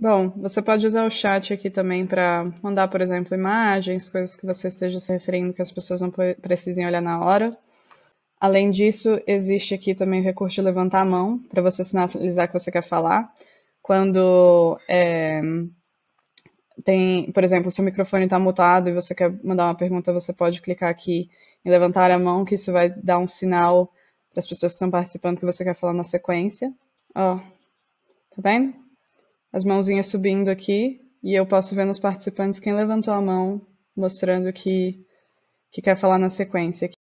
Bom, você pode usar o chat aqui também para mandar, por exemplo, imagens, coisas que você esteja se referindo que as pessoas não precisem olhar na hora. Além disso, existe aqui também o recurso de levantar a mão para você sinalizar que você quer falar. Quando é, tem, por exemplo, seu microfone está mutado e você quer mandar uma pergunta, você pode clicar aqui em levantar a mão, que isso vai dar um sinal para as pessoas que estão participando que você quer falar na sequência. Ó, tá vendo? as mãozinhas subindo aqui e eu posso ver nos participantes quem levantou a mão, mostrando que, que quer falar na sequência.